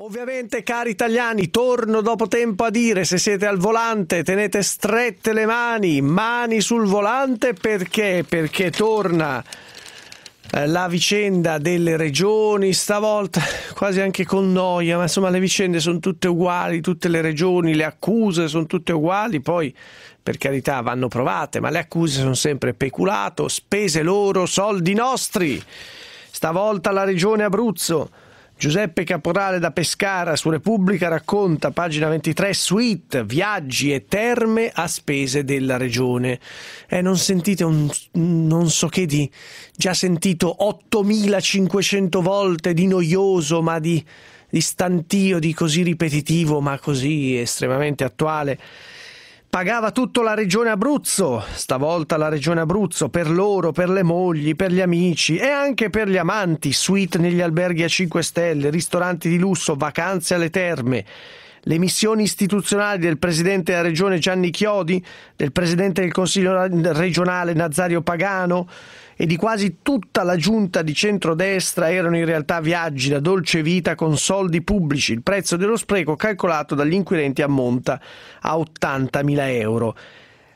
Ovviamente, cari italiani, torno dopo tempo a dire: se siete al volante, tenete strette le mani, mani sul volante perché? Perché torna eh, la vicenda delle regioni, stavolta quasi anche con noia, ma insomma le vicende sono tutte uguali, tutte le regioni, le accuse sono tutte uguali, poi per carità vanno provate, ma le accuse sono sempre peculato, spese loro, soldi nostri. Stavolta la regione Abruzzo Giuseppe Caporale da Pescara su Repubblica racconta, pagina 23, suite, viaggi e terme a spese della regione. Eh, non sentite un non so che di già sentito 8500 volte di noioso, ma di, di stantio, di così ripetitivo, ma così estremamente attuale. Pagava tutto la regione Abruzzo, stavolta la regione Abruzzo, per loro, per le mogli, per gli amici e anche per gli amanti, suite negli alberghi a 5 stelle, ristoranti di lusso, vacanze alle terme le missioni istituzionali del presidente della regione Gianni Chiodi, del presidente del consiglio regionale Nazario Pagano e di quasi tutta la giunta di centrodestra erano in realtà viaggi da dolce vita con soldi pubblici. Il prezzo dello spreco calcolato dagli inquirenti ammonta a 80.000 euro.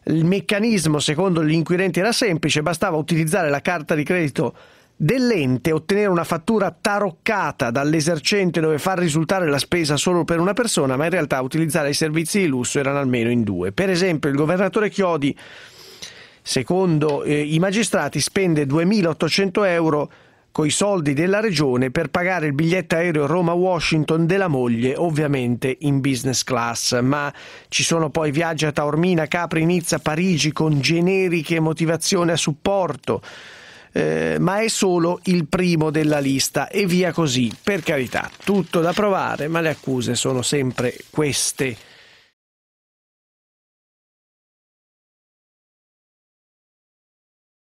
Il meccanismo, secondo gli inquirenti, era semplice, bastava utilizzare la carta di credito dell'ente ottenere una fattura taroccata dall'esercente dove far risultare la spesa solo per una persona, ma in realtà utilizzare i servizi di lusso erano almeno in due. Per esempio, il governatore Chiodi, secondo eh, i magistrati, spende 2.800 euro coi soldi della regione per pagare il biglietto aereo Roma-Washington della moglie, ovviamente in business class. Ma ci sono poi viaggi a Taormina, Capri, Nizza, Parigi con generiche motivazioni a supporto. Eh, ma è solo il primo della lista e via così. Per carità, tutto da provare, ma le accuse sono sempre queste.